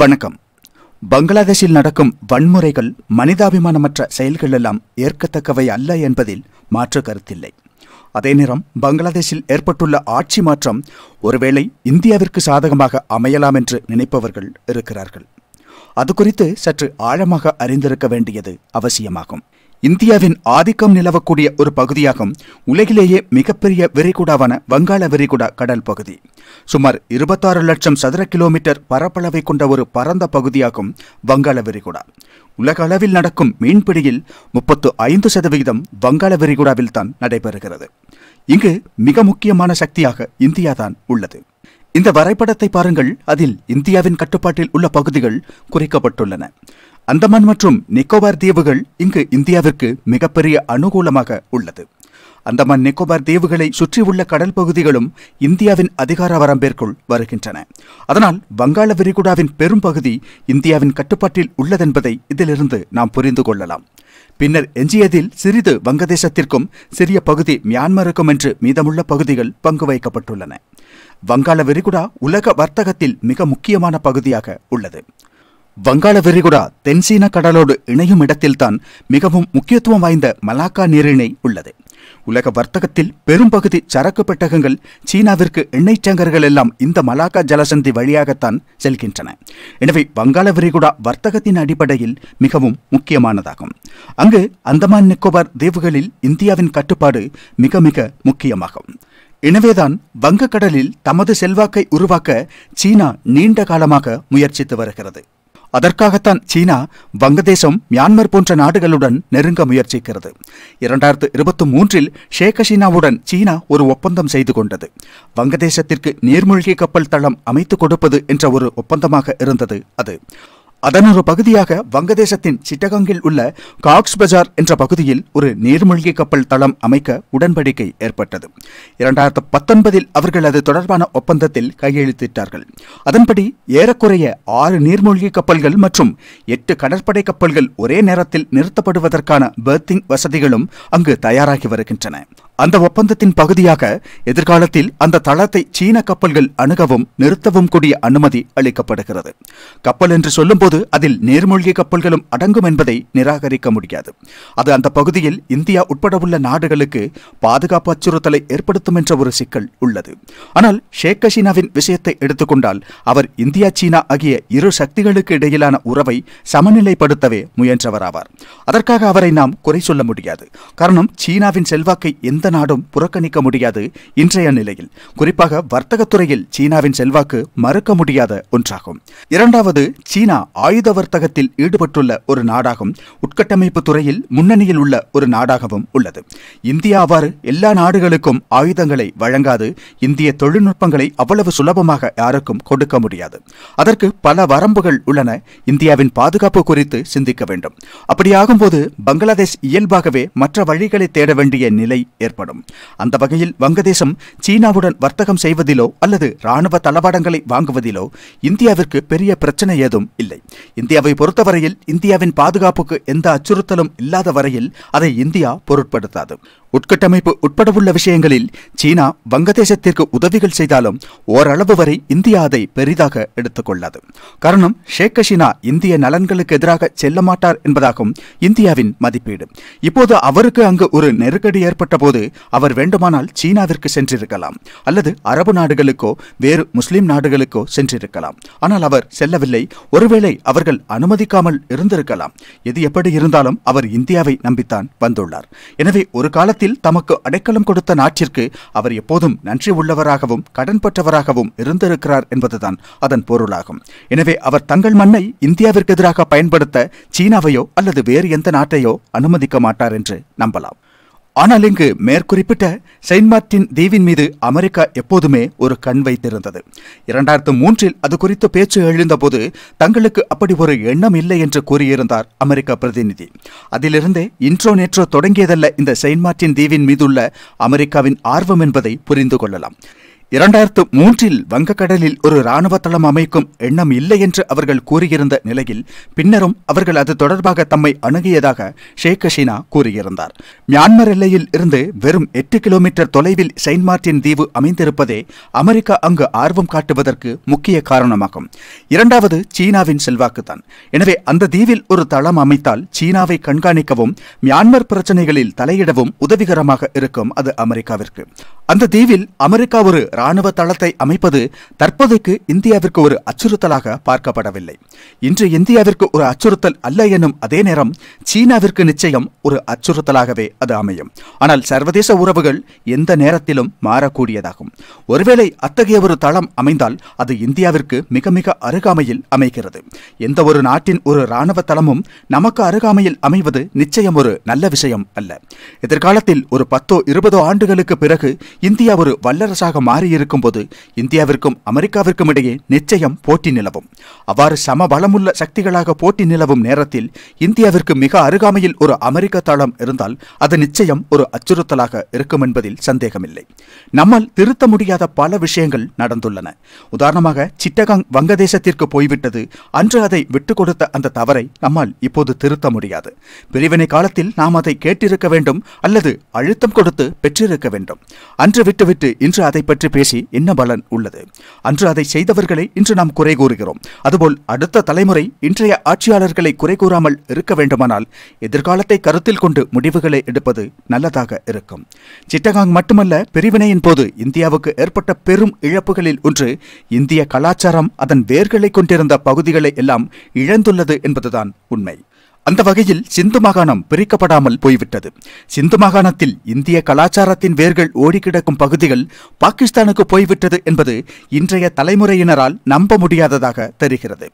வணக்கம் பங்களாதேஷில் நடக்கும் வன்முறைகள் மனிதாபிமானமற்ற செயல்கள் எல்லாம் ஏற்கத்தக்கவை அல்ல என்பதில் மாற்று கருத்தில்லை அதே நேரம் பங்களாதேஷில் ஏற்பட்டுள்ள ஆட்சி மாற்றம் ஒருவேளை இந்தியாவிற்கு சாதகமாக அமையலாம் என்று நினைப்பவர்கள் இருக்கிறார்கள் அது குறித்து சற்று ஆழமாக அறிந்திருக்க வேண்டியது அவசியமாகும் இந்தியாவின் ஆதிக்கம் நிலவக்கூடிய ஒரு பகுதியாகும் உலகிலேயே மிகப்பெரிய விரிகுடாவான வங்காள விரிகுடா கடல் பகுதி சுமார் இருபத்தாறு லட்சம் சதுர கிலோமீட்டர் பரப்பளவை கொண்ட ஒரு பரந்த பகுதியாகும் வங்காள விரிகுடா உலக அளவில் நடக்கும் மீன்பிடியில் முப்பத்து ஐந்து சதவிகிதம் வங்காள விரிகுடாவில் தான் நடைபெறுகிறது இங்கு மிக முக்கியமான சக்தியாக இந்தியா தான் உள்ளது இந்த வரைபடத்தை பாருங்கள் அதில் இந்தியாவின் கட்டுப்பாட்டில் உள்ள பகுதிகள் குறிக்கப்பட்டுள்ளன அந்தமான் மற்றும் நிக்கோபார் தீவுகள் இங்கு இந்தியாவிற்கு மிகப்பெரிய அனுகூலமாக உள்ளது அந்தமான் நிக்கோபார் தீவுகளை சுற்றியுள்ள கடல் பகுதிகளும் இந்தியாவின் அதிகார வரம்பிற்குள் வருகின்றன அதனால் வங்காள விரிகுடாவின் பெரும்பகுதி இந்தியாவின் கட்டுப்பாட்டில் உள்ளதென்பதை இதிலிருந்து நாம் புரிந்து கொள்ளலாம் பின்னர் எஞ்சியதில் சிறிது வங்கதேசத்திற்கும் சிறிய பகுதி மியான்மருக்கும் என்று மீதமுள்ள பகுதிகள் பங்கு வைக்கப்பட்டுள்ளன வங்காள விரிகுடா உலக வர்த்தகத்தில் மிக முக்கியமான பகுதியாக உள்ளது வங்காள விரிகுடா தென்சீன கடலோடு இணையும் இடத்தில்தான் மிகவும் முக்கியத்துவம் வாய்ந்த மலாக்கா நீரிணை உள்ளது உலக வர்த்தகத்தில் பெரும்பகுதி சரக்கு பெட்டகங்கள் சீனாவிற்கு எண்ணெய் டேங்கர்கள் எல்லாம் இந்த மலாக்கா ஜலசந்தி வழியாகத்தான் செல்கின்றன எனவே வங்காள விரிகுடா வர்த்தகத்தின் அடிப்படையில் மிகவும் முக்கியமானதாகும் அங்கு அந்தமான் நிக்கோபார் தீவுகளில் இந்தியாவின் கட்டுப்பாடு மிக மிக முக்கியமாகும் எனவேதான் வங்கக்கடலில் தமது செல்வாக்கை உருவாக்க சீனா நீண்ட காலமாக முயற்சித்து வருகிறது அதற்காகத்தான் சீனா வங்கதேசம் மியான்மர் போன்ற நாடுகளுடன் நெருங்க முயற்சிக்கிறது இரண்டாயிரத்து இருபத்தி மூன்றில் ஷேக் ஹசீனாவுடன் சீனா ஒரு ஒப்பந்தம் செய்து கொண்டது வங்கதேசத்திற்கு நீர்மூழ்கி கப்பல் தளம் அமைத்துக் கொடுப்பது என்ற ஒரு ஒப்பந்தமாக இருந்தது அது அதன் ஒரு பகுதியாக வங்கதேசத்தின் சிட்டகாங்கில் உள்ள காக்ஸ் பஜார் என்ற பகுதியில் ஒரு நீர்மூழ்கி கப்பல் தளம் அமைக்க உடன்படிக்கை ஏற்பட்டது இரண்டாயிரத்து பத்தொன்பதில் அவர்கள் அது தொடர்பான ஒப்பந்தத்தில் கையெழுத்திட்டார்கள் அதன்படி ஏறக்குறைய ஆறு நீர்மூழ்கி கப்பல்கள் மற்றும் எட்டு கடற்படை கப்பல்கள் ஒரே நேரத்தில் நிறுத்தப்படுவதற்கான பேர்த்திங் வசதிகளும் அங்கு தயாராகி வருகின்றன அந்த ஒப்பந்தத்தின் பகுதியாக எதிர்காலத்தில் அந்த தளத்தை சீன கப்பல்கள் அணுகவும் நிறுத்தவும் கூடிய அனுமதி அளிக்கப்படுகிறது கப்பல் என்று சொல்லும்போது அதில் நேர்மூழ்கி கப்பல்களும் அடங்கும் என்பதை நிராகரிக்க முடியாது அது அந்த பகுதியில் இந்தியா உட்பட உள்ள நாடுகளுக்கு பாதுகாப்பு அச்சுறுத்தலை ஏற்படுத்தும் என்ற ஒரு சிக்கல் உள்ளது ஆனால் ஷேக் ஹசீனாவின் விஷயத்தை எடுத்துக்கொண்டால் அவர் இந்தியா சீனா ஆகிய இரு சக்திகளுக்கு இடையிலான உறவை சமநிலைப்படுத்தவே முயன்றவராவார் அதற்காக அவரை நாம் குறை சொல்ல முடியாது காரணம் சீனாவின் செல்வாக்கை எந்த எந்த நாடும் புறக்கணிக்க முடியாது இன்றைய நிலையில் குறிப்பாக வர்த்தகத்துறையில் சீனாவின் செல்வாக்கு மறுக்க முடியாத ஒன்றாகும் இரண்டாவது சீனா ஆயுத வர்த்தகத்தில் ஈடுபட்டுள்ள ஒரு நாடாகவும் உட்கட்டமைப்பு துறையில் முன்னணியில் உள்ள ஒரு நாடாகவும் உள்ளது இந்தியா அவ்வாறு எல்லா நாடுகளுக்கும் ஆயுதங்களை வழங்காது இந்திய தொழில்நுட்பங்களை அவ்வளவு சுலபமாக யாருக்கும் கொடுக்க முடியாது அதற்கு பல வரம்புகள் உள்ளன இந்தியாவின் பாதுகாப்பு குறித்து சிந்திக்க வேண்டும் அப்படியாகும் போது பங்களாதேஷ் இயல்பாகவே மற்ற வழிகளை தேட வேண்டிய நிலை ஏற்படும் ஏற்படும் அந்த வகையில் வங்கதேசம் சீனாவுடன் வர்த்தகம் செய்வதிலோ அல்லது ராணுவ தளவாடங்களை வாங்குவதிலோ இந்தியாவிற்கு பெரிய பிரச்சனை ஏதும் இல்லை இந்தியாவை பொறுத்தவரையில் இந்தியாவின் பாதுகாப்புக்கு எந்த அச்சுறுத்தலும் இல்லாத வரையில் அதை இந்தியா பொருட்படுத்தாது உட்கட்டமைப்பு உட்பட உள்ள விஷயங்களில் சீனா வங்கதேசத்திற்கு உதவிகள் செய்தாலும் ஓரளவு வரை இந்தியா அதை பெரிதாக எடுத்துக்கொள்ளாது காரணம் ஷேக் ஹசீனா இந்திய நலன்களுக்கு எதிராக செல்ல மாட்டார் என்பதாகும் இந்தியாவின் மதிப்பீடு இப்போது அவருக்கு அங்கு ஒரு நெருக்கடி ஏற்பட்ட போது அவர் வேண்டுமானால் சீனாவிற்கு சென்றிருக்கலாம் அல்லது அரபு நாடுகளுக்கோ வேறு முஸ்லிம் நாடுகளுக்கோ சென்றிருக்கலாம் ஆனால் அவர் செல்லவில்லை ஒருவேளை அவர்கள் அனுமதிக்காமல் இருந்திருக்கலாம் எது எப்படி இருந்தாலும் அவர் இந்தியாவை நம்பித்தான் வந்துள்ளார் எனவே ஒரு காலத்தில் தமக்கு அடைக்கலம் கொடுத்த நாட்டிற்கு அவர் எப்போதும் நன்றி உள்ளவராகவும் பெற்றவராகவும் இருந்திருக்கிறார் என்பதுதான் அதன் பொருளாகும் எனவே அவர் தங்கள் மண்ணை இந்தியாவிற்கு எதிராக பயன்படுத்த சீனாவையோ அல்லது வேறு எந்த நாட்டையோ அனுமதிக்க மாட்டார் என்று நம்பலாம் ஆனால் இங்கு மேற்குறிப்பிட்ட செயின்ட் மார்ட்டின் தீவின் மீது அமெரிக்கா எப்போதுமே ஒரு கண் வைத்திருந்தது இரண்டாயிரத்து மூன்றில் அது குறித்து பேச்சு எழுந்தபோது தங்களுக்கு அப்படி ஒரு எண்ணம் இல்லை என்று கூறியிருந்தார் அமெரிக்க பிரதிநிதி அதிலிருந்தே இன்றோ நேற்றோ தொடங்கியதல்ல இந்த செயின்ட் மார்டின் தீவின் மீதுள்ள அமெரிக்காவின் ஆர்வம் என்பதை புரிந்து கொள்ளலாம் இரண்டாயிரத்து மூன்றில் வங்கக்கடலில் ஒரு இராணுவ தளம் அமைக்கும் எண்ணம் இல்லை என்று அவர்கள் கூறியிருந்த நிலையில் பின்னரும் அவர்கள் அது தொடர்பாக தம்மை அணுகியதாக ஷேக் ஹசீனா கூறியிருந்தார் மியான்மர் எல்லையில் இருந்து வெறும் எட்டு கிலோமீட்டர் தொலைவில் செயின்ட் மார்டின் தீவு அமைந்திருப்பதே அமெரிக்கா அங்கு ஆர்வம் காட்டுவதற்கு முக்கிய காரணமாகும் இரண்டாவது சீனாவின் செல்வாக்குதான் எனவே அந்த தீவில் ஒரு தளம் அமைத்தால் சீனாவை கண்காணிக்கவும் மியான்மர் பிரச்சனைகளில் தலையிடவும் உதவிகரமாக இருக்கும் அது அமெரிக்காவிற்கு அந்த தீவில் அமெரிக்கா ஒரு ராணுவ தளத்தை அமைப்பது தற்போதைக்கு இந்தியாவிற்கு ஒரு அச்சுறுத்தலாக பார்க்கப்படவில்லை இன்று இந்தியாவிற்கு ஒரு அச்சுறுத்தல் அல்ல எனும் அதே நேரம் சீனாவிற்கு நிச்சயம் ஒரு அச்சுறுத்தலாகவே அது அமையும் ஆனால் சர்வதேச உறவுகள் எந்த நேரத்திலும் மாறக்கூடியதாகும் ஒருவேளை அத்தகைய ஒரு தளம் அமைந்தால் அது இந்தியாவிற்கு மிக மிக அருகாமையில் அமைகிறது எந்த ஒரு நாட்டின் ஒரு ராணுவ தளமும் நமக்கு அருகாமையில் அமைவது நிச்சயம் ஒரு நல்ல விஷயம் அல்ல எதிர்காலத்தில் ஒரு பத்தோ இருபதோ ஆண்டுகளுக்கு பிறகு இந்தியா ஒரு வல்லரசாக மாறி அவ்வாறு இருக்கும்போது இந்தியாவிற்கும் அமெரிக்காவிற்கும் இடையே நிச்சயம் போட்டி நிலவும் அவ்வாறு சம பலமுள்ள சக்திகளாக போட்டி நிலவும் நேரத்தில் இந்தியாவிற்கு மிக அருகாமையில் ஒரு அமெரிக்க தளம் இருந்தால் அது நிச்சயம் ஒரு அச்சுறுத்தலாக இருக்கும் என்பதில் சந்தேகமில்லை நம்மால் திருத்த முடியாத பல விஷயங்கள் நடந்துள்ளன உதாரணமாக சிட்டகாங் வங்கதேசத்திற்கு போய்விட்டது அன்று அதை விட்டுக் கொடுத்த அந்த தவறை நம்மால் இப்போது திருத்த முடியாது பிரிவினை காலத்தில் நாம் அதை கேட்டிருக்க வேண்டும் அல்லது அழுத்தம் கொடுத்து பெற்றிருக்க வேண்டும் அன்று விட்டுவிட்டு இன்று அதை பற்றி பேசி என்ன பலன் உள்ளது அன்று அதை செய்தவர்களை இன்று நாம் குறை கூறுகிறோம் அதுபோல் அடுத்த தலைமுறை இன்றைய ஆட்சியாளர்களை குறை கூறாமல் இருக்க வேண்டுமானால் எதிர்காலத்தை கருத்தில் கொண்டு முடிவுகளை எடுப்பது நல்லதாக இருக்கும் சிட்டகாங் மட்டுமல்ல பிரிவினையின் போது இந்தியாவுக்கு ஏற்பட்ட பெரும் இழப்புகளில் ஒன்று இந்திய கலாச்சாரம் அதன் வேர்களை கொண்டிருந்த பகுதிகளை எல்லாம் இழந்துள்ளது என்பதுதான் உண்மை அந்த வகையில் சிந்து மாகாணம் பிரிக்கப்படாமல் போய்விட்டது சிந்து மாகாணத்தில் இந்திய கலாச்சாரத்தின் வேர்கள் ஓடிக்கிடக்கும் பகுதிகள் பாகிஸ்தானுக்கு போய்விட்டது என்பது இன்றைய தலைமுறையினரால் நம்ப முடியாததாக தெரிகிறது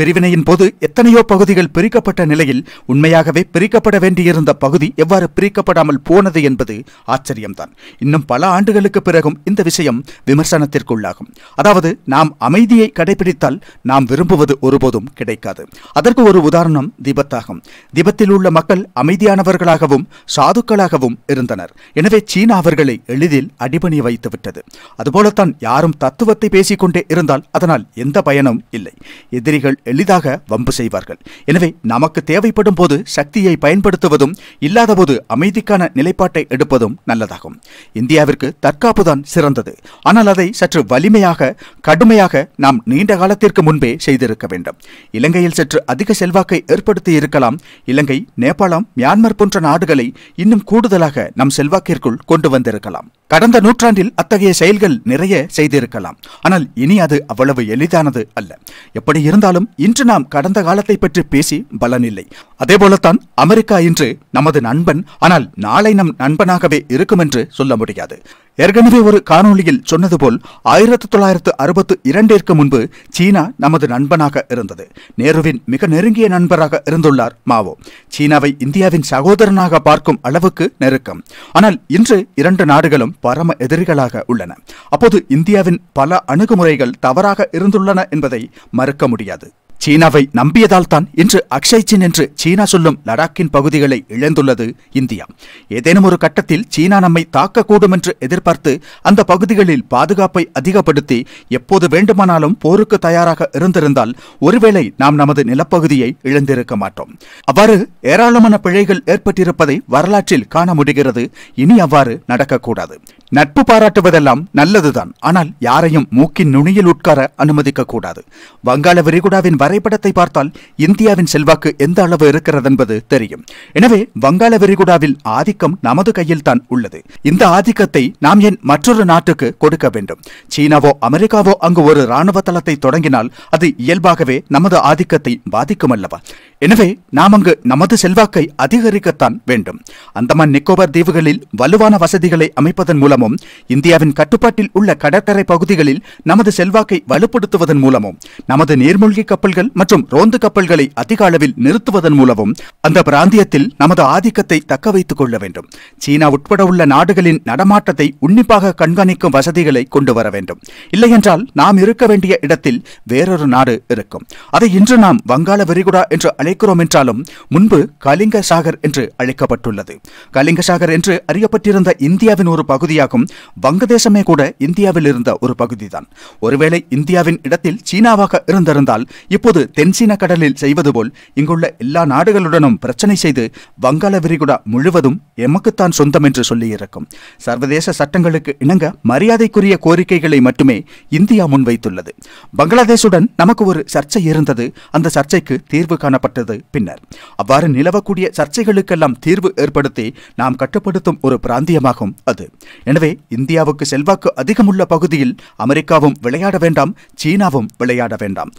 பிரிவினையின் போது எத்தனையோ பகுதிகள் பிரிக்கப்பட்ட நிலையில் உண்மையாகவே பிரிக்கப்பட வேண்டியிருந்த பகுதி எவ்வாறு பிரிக்கப்படாமல் போனது என்பது ஆச்சரியம்தான் இன்னும் பல ஆண்டுகளுக்கு பிறகும் இந்த விஷயம் விமர்சனத்திற்குள்ளாகும் அதாவது நாம் அமைதியை கடைபிடித்தால் நாம் விரும்புவது ஒருபோதும் கிடைக்காது அதற்கு ஒரு உதாரணம் திபத்தாகும் திபத்தில் உள்ள மக்கள் அமைதியானவர்களாகவும் சாதுக்களாகவும் இருந்தனர் எனவே சீனா அவர்களை எளிதில் அடிபணி வைத்துவிட்டது அதுபோலத்தான் யாரும் தத்துவத்தை பேசிக்கொண்டே இருந்தால் அதனால் எந்த பயனும் இல்லை எதிரிகள் எளிதாக வம்பு செய்வார்கள் எனவே நமக்கு தேவைப்படும் போது சக்தியை பயன்படுத்துவதும் இல்லாதபோது அமைதிக்கான நிலைப்பாட்டை எடுப்பதும் நல்லதாகும் இந்தியாவிற்கு தற்காப்பு தான் சிறந்தது ஆனால் அதை சற்று வலிமையாக கடுமையாக நாம் நீண்ட காலத்திற்கு முன்பே செய்திருக்க வேண்டும் இலங்கையில் சற்று அதிக செல்வாக்கை ஏற்படுத்தி இருக்கலாம் இலங்கை நேபாளம் மியான்மர் போன்ற நாடுகளை இன்னும் கூடுதலாக நம் செல்வாக்கிற்குள் கொண்டு வந்திருக்கலாம் கடந்த நூற்றாண்டில் அத்தகைய செயல்கள் நிறைய செய்திருக்கலாம் ஆனால் இனி அது அவ்வளவு எளிதானது அல்ல எப்படி இருந்தாலும் இன்று நாம் கடந்த காலத்தை பற்றி பேசி பலனில்லை அதே போலத்தான் அமெரிக்கா இன்று நமது நண்பன் ஆனால் நாளை நம் நண்பனாகவே இருக்கும் என்று சொல்ல முடியாது ஏற்கனவே ஒரு காணொலியில் சொன்னது போல் ஆயிரத்தி தொள்ளாயிரத்து அறுபத்து இரண்டிற்கு முன்பு சீனா நமது நண்பனாக இருந்தது நேருவின் மிக நெருங்கிய நண்பராக இருந்துள்ளார் மாவோ சீனாவை இந்தியாவின் சகோதரனாக பார்க்கும் அளவுக்கு நெருக்கம் ஆனால் இன்று இரண்டு நாடுகளும் பரம எதிரிகளாக உள்ளன அப்போது இந்தியாவின் பல அணுகுமுறைகள் தவறாக இருந்துள்ளன என்பதை மறுக்க முடியாது சீனாவை நம்பியதால்தான் இன்று அக்ஷய்சின் என்று சீனா சொல்லும் லடாக்கின் பகுதிகளை இழந்துள்ளது இந்தியா ஏதேனும் ஒரு கட்டத்தில் சீனா நம்மை தாக்கக்கூடும் என்று எதிர்பார்த்து அந்த பகுதிகளில் பாதுகாப்பை அதிகப்படுத்தி எப்போது வேண்டுமானாலும் போருக்கு தயாராக இருந்திருந்தால் ஒருவேளை நாம் நமது நிலப்பகுதியை இழந்திருக்க மாட்டோம் அவ்வாறு ஏராளமான பிழைகள் ஏற்பட்டிருப்பதை வரலாற்றில் காண முடிகிறது இனி அவ்வாறு நடக்கக்கூடாது நட்பு பாராட்டுவதெல்லாம் நல்லதுதான் ஆனால் யாரையும் மூக்கின் நுனியில் உட்கார அனுமதிக்க கூடாது வங்காள விரிகுடாவின் வரைபடத்தை பார்த்தால் இந்தியாவின் செல்வாக்கு எந்த அளவு இருக்கிறது என்பது தெரியும் எனவே வங்காள விரிகுடாவில் ஆதிக்கம் நமது கையில் உள்ளது இந்த ஆதிக்கத்தை நாம் ஏன் மற்றொரு நாட்டுக்கு கொடுக்க வேண்டும் சீனாவோ அமெரிக்காவோ அங்கு ஒரு ராணுவ தளத்தை தொடங்கினால் அது இயல்பாகவே நமது ஆதிக்கத்தை பாதிக்கும் அல்லவா எனவே நாம் அங்கு நமது செல்வாக்கை அதிகரிக்கத்தான் வேண்டும் அந்தமான் நிக்கோபர் தீவுகளில் வலுவான வசதிகளை அமைப்பதன் மூலம் மூலமும் இந்தியாவின் கட்டுப்பாட்டில் உள்ள கடற்கரை பகுதிகளில் நமது செல்வாக்கை வலுப்படுத்துவதன் மூலமும் நமது நீர்மூழ்கி கப்பல்கள் மற்றும் ரோந்து கப்பல்களை அதிக அளவில் நிறுத்துவதன் மூலமும் அந்த பிராந்தியத்தில் நமது ஆதிக்கத்தை தக்க வைத்துக் கொள்ள வேண்டும் சீனா உட்பட உள்ள நாடுகளின் நடமாட்டத்தை உன்னிப்பாக கண்காணிக்கும் வசதிகளை கொண்டு வர வேண்டும் இல்லையென்றால் நாம் இருக்க வேண்டிய இடத்தில் வேறொரு நாடு இருக்கும் அதை இன்று நாம் வங்காள விரிகுடா என்று அழைக்கிறோம் என்றாலும் முன்பு கலிங்க சாகர் என்று அழைக்கப்பட்டுள்ளது கலிங்க சாகர் என்று அறியப்பட்டிருந்த இந்தியாவின் ஒரு பகுதியாக உருவாக்கும் வங்கதேசமே கூட இந்தியாவில் இருந்த ஒரு பகுதிதான் ஒருவேளை இந்தியாவின் இடத்தில் சீனாவாக இருந்திருந்தால் இப்போது தென்சீன கடலில் செய்வது போல் இங்குள்ள எல்லா நாடுகளுடனும் பிரச்சனை செய்து வங்காள விரிகுடா முழுவதும் எமக்குத்தான் சொந்தம் என்று சொல்லியிருக்கும் சர்வதேச சட்டங்களுக்கு இணங்க மரியாதைக்குரிய கோரிக்கைகளை மட்டுமே இந்தியா முன்வைத்துள்ளது பங்களாதேஷுடன் நமக்கு ஒரு சர்ச்சை இருந்தது அந்த சர்ச்சைக்கு தீர்வு காணப்பட்டது பின்னர் அவ்வாறு நிலவக்கூடிய சர்ச்சைகளுக்கெல்லாம் தீர்வு ஏற்படுத்தி நாம் கட்டுப்படுத்தும் ஒரு பிராந்தியமாகும் அது எனவே எனவே இந்தியாவுக்கு செல்வாக்கு அதிகமுள்ள பகுதியில் அமெரிக்காவும் விளையாட வேண்டாம் சீனாவும் விளையாட வேண்டாம்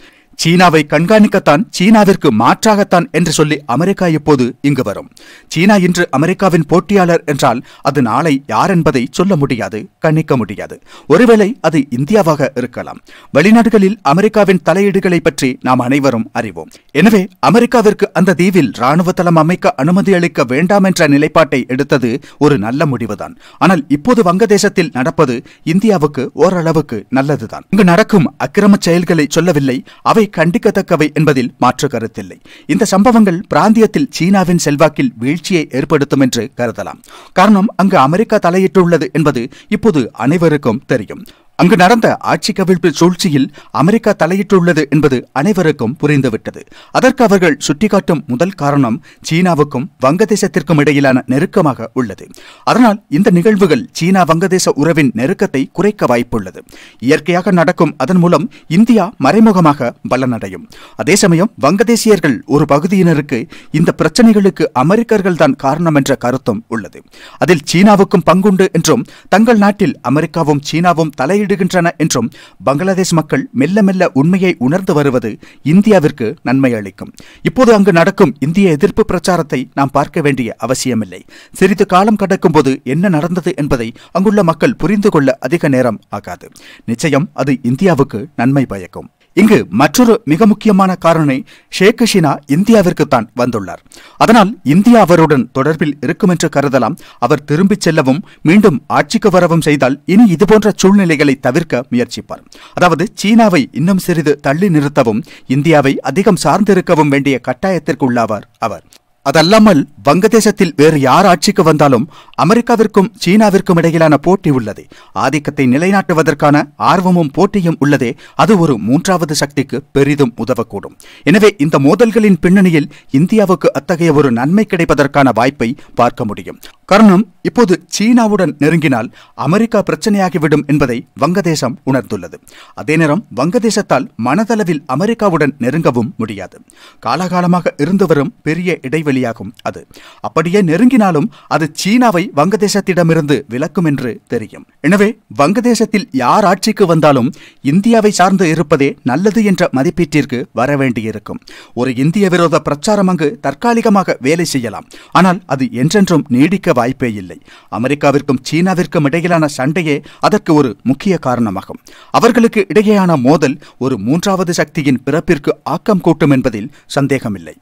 சீனாவை கண்காணிக்கத்தான் சீனாவிற்கு மாற்றாகத்தான் என்று சொல்லி அமெரிக்கா இப்போது இங்கு வரும் சீனா இன்று அமெரிக்காவின் போட்டியாளர் என்றால் அது நாளை யார் என்பதை சொல்ல முடியாது கணிக்க முடியாது ஒருவேளை அது இந்தியாவாக இருக்கலாம் வெளிநாடுகளில் அமெரிக்காவின் தலையீடுகளை பற்றி நாம் அனைவரும் அறிவோம் எனவே அமெரிக்காவிற்கு அந்த தீவில் ராணுவ தளம் அமைக்க அனுமதி அளிக்க வேண்டாம் என்ற நிலைப்பாட்டை எடுத்தது ஒரு நல்ல முடிவுதான் ஆனால் இப்போது வங்கதேசத்தில் நடப்பது இந்தியாவுக்கு ஓரளவுக்கு நல்லதுதான் இங்கு நடக்கும் அக்கிரம செயல்களை சொல்லவில்லை அவை அவை கண்டிக்கத்தக்கவை என்பதில் மாற்று கருத்தில்லை இந்த சம்பவங்கள் பிராந்தியத்தில் சீனாவின் செல்வாக்கில் வீழ்ச்சியை ஏற்படுத்தும் என்று கருதலாம் காரணம் அங்கு அமெரிக்கா தலையிட்டுள்ளது என்பது இப்போது அனைவருக்கும் தெரியும் அங்கு நடந்த ஆட்சி கவிழ்ப்பு சூழ்ச்சியில் அமெரிக்கா தலையிட்டுள்ளது என்பது அனைவருக்கும் புரிந்துவிட்டது அதற்கு அவர்கள் சுட்டிக்காட்டும் முதல் காரணம் சீனாவுக்கும் வங்கதேசத்திற்கும் இடையிலான நெருக்கமாக உள்ளது அதனால் இந்த நிகழ்வுகள் சீனா வங்கதேச உறவின் நெருக்கத்தை குறைக்க வாய்ப்புள்ளது இயற்கையாக நடக்கும் அதன் மூலம் இந்தியா மறைமுகமாக பலனடையும் அதே சமயம் வங்கதேசியர்கள் ஒரு பகுதியினருக்கு இந்த பிரச்சனைகளுக்கு அமெரிக்கர்கள் தான் காரணம் என்ற கருத்தும் உள்ளது அதில் சீனாவுக்கும் பங்குண்டு என்றும் தங்கள் நாட்டில் அமெரிக்காவும் சீனாவும் தலையீடு விடுகின்றன என்றும் பங்களாதேஷ் மக்கள் மெல்ல மெல்ல உண்மையை உணர்ந்து வருவது இந்தியாவிற்கு நன்மை அளிக்கும் இப்போது அங்கு நடக்கும் இந்திய எதிர்ப்பு பிரச்சாரத்தை நாம் பார்க்க வேண்டிய அவசியமில்லை சிறிது காலம் கடக்கும் போது என்ன நடந்தது என்பதை அங்குள்ள மக்கள் புரிந்து கொள்ள அதிக நேரம் ஆகாது நிச்சயம் அது இந்தியாவுக்கு நன்மை பயக்கும் இங்கு மற்றொரு மிக முக்கியமான காரணி ஷேக் ஹசீனா இந்தியாவிற்கு தான் வந்துள்ளார் அதனால் இந்தியா அவருடன் தொடர்பில் இருக்கும் என்று கருதலாம் அவர் திரும்பிச் செல்லவும் மீண்டும் ஆட்சிக்கு வரவும் செய்தால் இனி இதுபோன்ற சூழ்நிலைகளை தவிர்க்க முயற்சிப்பார் அதாவது சீனாவை இன்னும் சிறிது தள்ளி நிறுத்தவும் இந்தியாவை அதிகம் சார்ந்திருக்கவும் வேண்டிய கட்டாயத்திற்கு உள்ளாவார் அவர் அதல்லாமல் வங்கதேசத்தில் வேறு யார் ஆட்சிக்கு வந்தாலும் அமெரிக்காவிற்கும் சீனாவிற்கும் இடையிலான போட்டி உள்ளது ஆதிக்கத்தை நிலைநாட்டுவதற்கான ஆர்வமும் போட்டியும் உள்ளதே அது ஒரு மூன்றாவது சக்திக்கு பெரிதும் உதவக்கூடும் எனவே இந்த மோதல்களின் பின்னணியில் இந்தியாவுக்கு அத்தகைய ஒரு நன்மை கிடைப்பதற்கான வாய்ப்பை பார்க்க முடியும் கர்ணம் இப்போது சீனாவுடன் நெருங்கினால் அமெரிக்கா பிரச்சனையாகிவிடும் என்பதை வங்கதேசம் உணர்ந்துள்ளது அதே நேரம் வங்கதேசத்தால் மனதளவில் அமெரிக்காவுடன் நெருங்கவும் முடியாது காலகாலமாக இருந்து வரும் பெரிய இடைவெளியாகும் அது அப்படியே நெருங்கினாலும் அது சீனாவை வங்கதேசத்திடமிருந்து விலக்கும் என்று தெரியும் எனவே வங்கதேசத்தில் யார் ஆட்சிக்கு வந்தாலும் இந்தியாவை சார்ந்து இருப்பதே நல்லது என்ற மதிப்பீட்டிற்கு வரவேண்டியிருக்கும் ஒரு இந்திய விரோத பிரச்சாரம் அங்கு தற்காலிகமாக வேலை செய்யலாம் ஆனால் அது என்றென்றும் நீடிக்க வாய்ப்பே இல்லை அமெரிக்காவிற்கும் சீனாவிற்கும் இடையிலான சண்டையே அதற்கு ஒரு முக்கிய காரணமாகும் அவர்களுக்கு இடையேயான மோதல் ஒரு மூன்றாவது சக்தியின் பிறப்பிற்கு ஆக்கம் கூட்டும் என்பதில் சந்தேகமில்லை